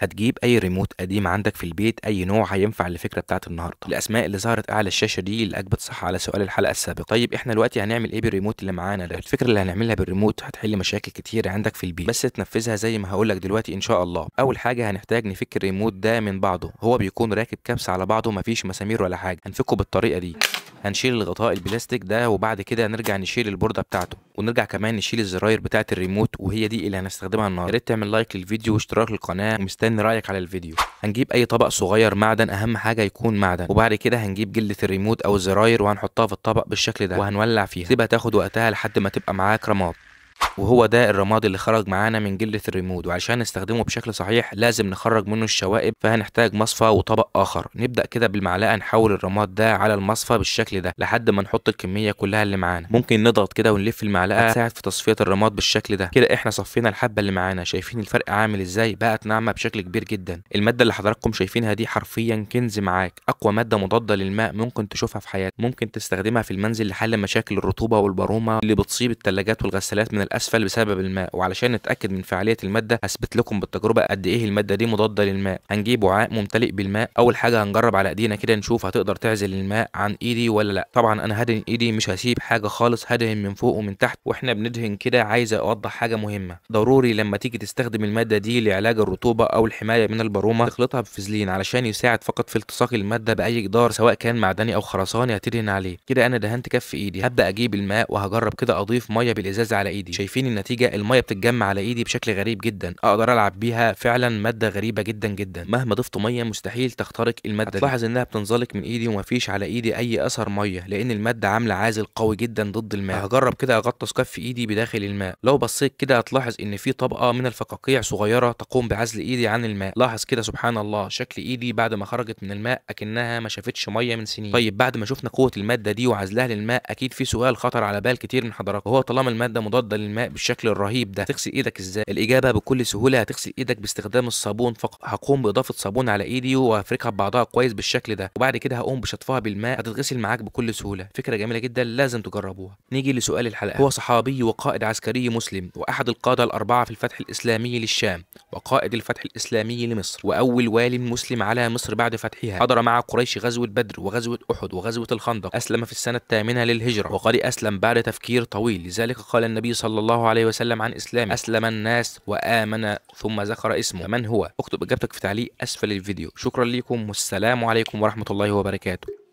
هتجيب اي ريموت قديم عندك في البيت اي نوع هينفع للفكره بتاعت النهارده الاسماء اللي ظهرت اعلى الشاشه دي اللي اجبت صح على سؤال الحلقه السابقه طيب احنا دلوقتي هنعمل ايه بالريموت اللي معانا ده الفكره اللي هنعملها بالريموت هتحل مشاكل كتير عندك في البيت بس تنفذها زي ما هقول لك دلوقتي ان شاء الله اول حاجه هنحتاج نفك الريموت ده من بعضه هو بيكون راكب كبس على بعضه مفيش مسامير ولا حاجه هنفكه بالطريقه دي هنشيل الغطاء البلاستيك ده وبعد كده هنرجع نشيل البوردة بتاعته ونرجع كمان نشيل الزراير بتاعة الريموت وهي دي اللي هنستخدمها النهارده يا ريت تعمل لايك للفيديو واشتراك للقناة ومستني رأيك على الفيديو هنجيب اي طبق صغير معدن اهم حاجة يكون معدن وبعد كده هنجيب جلة الريموت او الزراير وهنحطها في الطبق بالشكل ده وهنولع فيها سيبها تاخد وقتها لحد ما تبقى معاك رماد وهو ده الرماد اللي خرج معانا من جلة الريمود وعشان نستخدمه بشكل صحيح لازم نخرج منه الشوائب فهنحتاج مصفى وطبق آخر نبدأ كده بالمعلقة نحول الرماد ده على المصفى بالشكل ده لحد ما نحط الكمية كلها اللي معانا ممكن نضغط كده ونلف المعلقة تساعد في تصفية الرماد بالشكل ده كده احنا صفينا الحبة اللي معانا شايفين الفرق عامل ازاي بقت ناعمة بشكل كبير جدا المادة اللي حضراتكم شايفينها دي حرفيا كنز معاك أقوى مادة مضادة للماء ممكن تشوفها في حياتك ممكن تستخدمها في المنزل لحل مشاكل الرطوبة والبرومة اللي بتصيب الثلاجات والغسالات من الاسفل بسبب الماء وعلشان نتأكد من فعالية المادة هثبت لكم بالتجربة قد إيه المادة دي مضادة للماء هنجيب وعاء ممتلئ بالماء أول حاجة هنجرب على إيدينا كده نشوف هتقدر تعزل الماء عن إيدي ولا لأ طبعا أنا هدهن إيدي مش هسيب حاجة خالص هدهن من فوق ومن تحت وإحنا بندهن كده عايز أوضح حاجة مهمة ضروري لما تيجي تستخدم المادة دي لعلاج الرطوبة أو الحماية من البرومة تخلطها بفازلين علشان يساعد فقط في التصاق المادة بأي جدار سواء كان معدني أو خرساني هتدهن عليه كده أنا دهنت كف إيدي هبدأ أجيب الماء وهجرب كده أضيف مية بالازاز على إيدي شايفين النتيجه الميه بتتجمع على ايدي بشكل غريب جدا اقدر العب بيها فعلا ماده غريبه جدا جدا مهما ضفت ميه مستحيل تخترق الماده هتلاحظ انها بتنزلق من ايدي ومفيش على ايدي اي اثر ميه لان الماده عامله عازل قوي جدا ضد الماء هجرب كده اغطس كف ايدي بداخل الماء لو بصيت كده هتلاحظ ان في طبقه من الفقاقيع صغيره تقوم بعزل ايدي عن الماء لاحظ كده سبحان الله شكل ايدي بعد ما خرجت من الماء اكنها ما شافتش ميه من سنين طيب بعد ما شفنا قوه الماده دي وعزلها للماء اكيد في سؤال خطر على بال كتير من حضراتكم هو طالما الماده مضاده للماء الماء بالشكل الرهيب ده هتغسل ايدك ازاي الاجابه بكل سهوله هتغسل ايدك باستخدام الصابون فقط هقوم باضافه صابون على ايدي وهفركها ببعضها كويس بالشكل ده وبعد كده هقوم بشطفها بالماء هتتغسل معاك بكل سهوله فكره جميله جدا لازم تجربوها نيجي لسؤال الحلقه هو صحابي وقائد عسكري مسلم واحد القاده الاربعه في الفتح الاسلامي للشام وقائد الفتح الاسلامي لمصر واول والي مسلم على مصر بعد فتحها حضر مع قريش غزوه بدر وغزوه احد وغزوه الخندق اسلم في السنه الثامنه للهجره وقد اسلم بعد تفكير طويل لذلك قال النبي صلى صلى الله عليه وسلم عن إسلامه أسلم الناس وآمن ثم ذكر اسمه من هو اكتب إجابتك في تعليق أسفل الفيديو شكرا ليكم والسلام عليكم ورحمة الله وبركاته